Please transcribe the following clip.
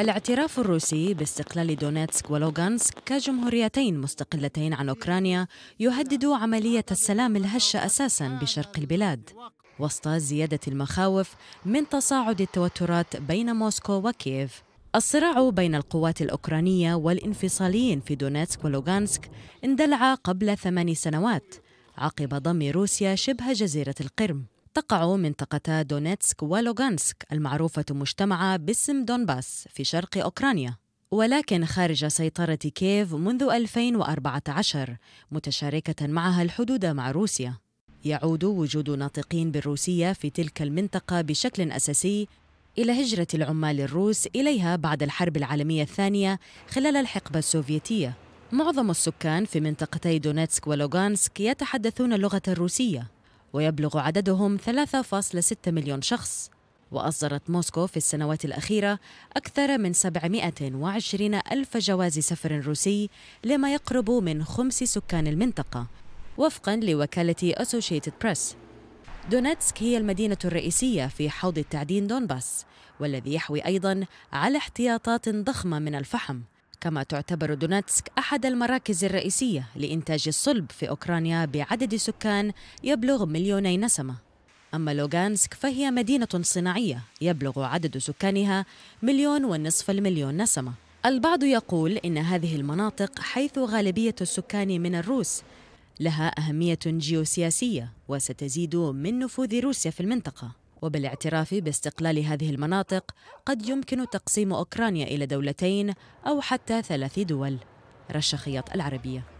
الاعتراف الروسي باستقلال دونيتسك ولوغانسك كجمهوريتين مستقلتين عن أوكرانيا يهدد عملية السلام الهشة أساساً بشرق البلاد وسط زيادة المخاوف من تصاعد التوترات بين موسكو وكييف الصراع بين القوات الأوكرانية والإنفصاليين في دونيتسك ولوغانسك اندلع قبل ثمان سنوات عقب ضم روسيا شبه جزيرة القرم تقع منطقة دونيتسك ولوغانسك المعروفة مجتمعة باسم دونباس في شرق أوكرانيا ولكن خارج سيطرة كييف منذ 2014 متشاركة معها الحدود مع روسيا يعود وجود ناطقين بالروسية في تلك المنطقة بشكل أساسي إلى هجرة العمال الروس إليها بعد الحرب العالمية الثانية خلال الحقبة السوفيتية معظم السكان في منطقتي دونيتسك ولوغانسك يتحدثون اللغة الروسية ويبلغ عددهم 3.6 مليون شخص وأصدرت موسكو في السنوات الأخيرة أكثر من 720 ألف جواز سفر روسي لما يقرب من خمس سكان المنطقة وفقا لوكالة أسوشيتد بريس دونيتسك هي المدينة الرئيسية في حوض التعدين دونباس والذي يحوي أيضا على احتياطات ضخمة من الفحم كما تعتبر دونتسك أحد المراكز الرئيسية لإنتاج الصلب في أوكرانيا بعدد سكان يبلغ مليوني نسمة أما لوغانسك فهي مدينة صناعية يبلغ عدد سكانها مليون ونصف المليون نسمة البعض يقول إن هذه المناطق حيث غالبية السكان من الروس لها أهمية جيوسياسية وستزيد من نفوذ روسيا في المنطقة وبالاعتراف باستقلال هذه المناطق قد يمكن تقسيم أوكرانيا إلى دولتين أو حتى ثلاث دول رشخيات العربية